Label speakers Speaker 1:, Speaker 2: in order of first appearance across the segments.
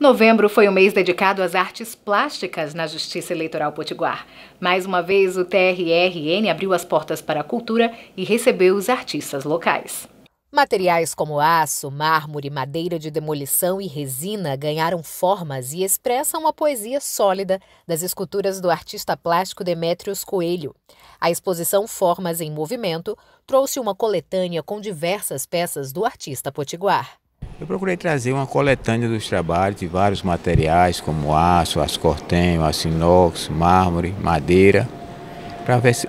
Speaker 1: Novembro foi o mês dedicado às artes plásticas na Justiça Eleitoral Potiguar. Mais uma vez, o TRRN abriu as portas para a cultura e recebeu os artistas locais. Materiais como aço, mármore, madeira de demolição e resina ganharam formas e expressam uma poesia sólida das esculturas do artista plástico Demétrios Coelho. A exposição Formas em Movimento trouxe uma coletânea com diversas peças do artista potiguar.
Speaker 2: Eu procurei trazer uma coletânea dos trabalhos de vários materiais, como aço, aço cortenho, aço inox, mármore, madeira,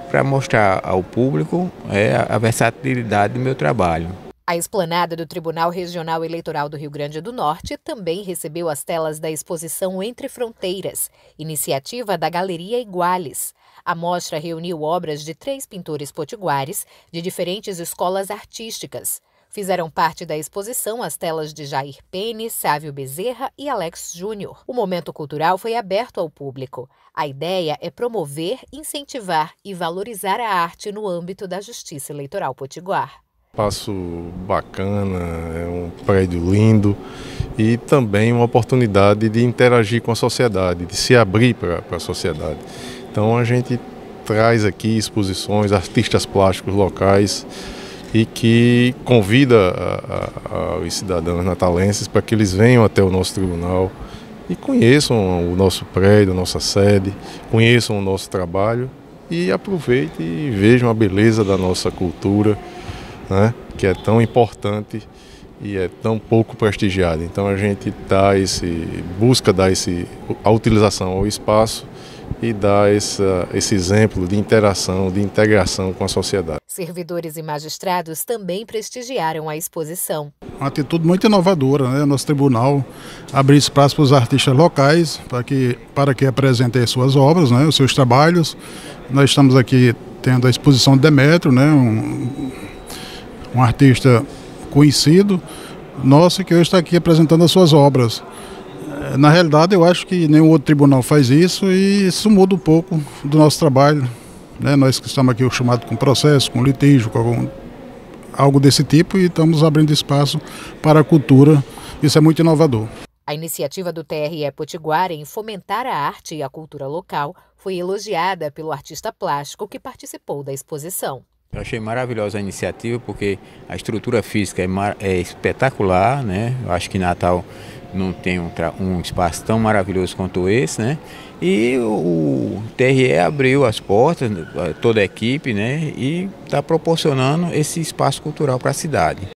Speaker 2: para mostrar ao público é, a versatilidade do meu trabalho.
Speaker 1: A esplanada do Tribunal Regional Eleitoral do Rio Grande do Norte também recebeu as telas da exposição Entre Fronteiras, iniciativa da Galeria Iguales. A mostra reuniu obras de três pintores potiguares de diferentes escolas artísticas. Fizeram parte da exposição as telas de Jair Pene, Sávio Bezerra e Alex Júnior. O momento cultural foi aberto ao público. A ideia é promover, incentivar e valorizar a arte no âmbito da Justiça Eleitoral Potiguar.
Speaker 3: Passo bacana, é um prédio lindo e também uma oportunidade de interagir com a sociedade, de se abrir para a sociedade. Então a gente traz aqui exposições, artistas plásticos locais, e que convida a, a, os cidadãos natalenses para que eles venham até o nosso tribunal e conheçam o nosso prédio, a nossa sede, conheçam o nosso trabalho e aproveitem e vejam a beleza da nossa cultura, né, que é tão importante e é tão pouco prestigiada. Então a gente dá esse, busca dar esse, a utilização ao espaço e dar esse exemplo de interação, de integração com a sociedade.
Speaker 1: Servidores e magistrados também prestigiaram a exposição.
Speaker 4: Uma atitude muito inovadora, né? Nosso tribunal abrir espaço para os artistas locais para que, para que apresentem suas obras, né? os seus trabalhos. Nós estamos aqui tendo a exposição de Demetrio, né? um, um artista conhecido nosso que hoje está aqui apresentando as suas obras. Na realidade, eu acho que nenhum outro tribunal faz isso e isso muda um pouco do nosso trabalho. Né? Nós que estamos aqui chamados com processo, com litígio, com algum, algo desse tipo e estamos abrindo espaço para a cultura. Isso é muito inovador.
Speaker 1: A iniciativa do TRE Potiguar em fomentar a arte e a cultura local foi elogiada pelo artista plástico que participou da exposição.
Speaker 2: Eu achei maravilhosa a iniciativa porque a estrutura física é, é espetacular, né? Eu acho que Natal não tem um, um, espaço tão maravilhoso quanto esse, né? E o TRE abriu as portas, né, toda a equipe, né? E está proporcionando esse espaço cultural para a cidade.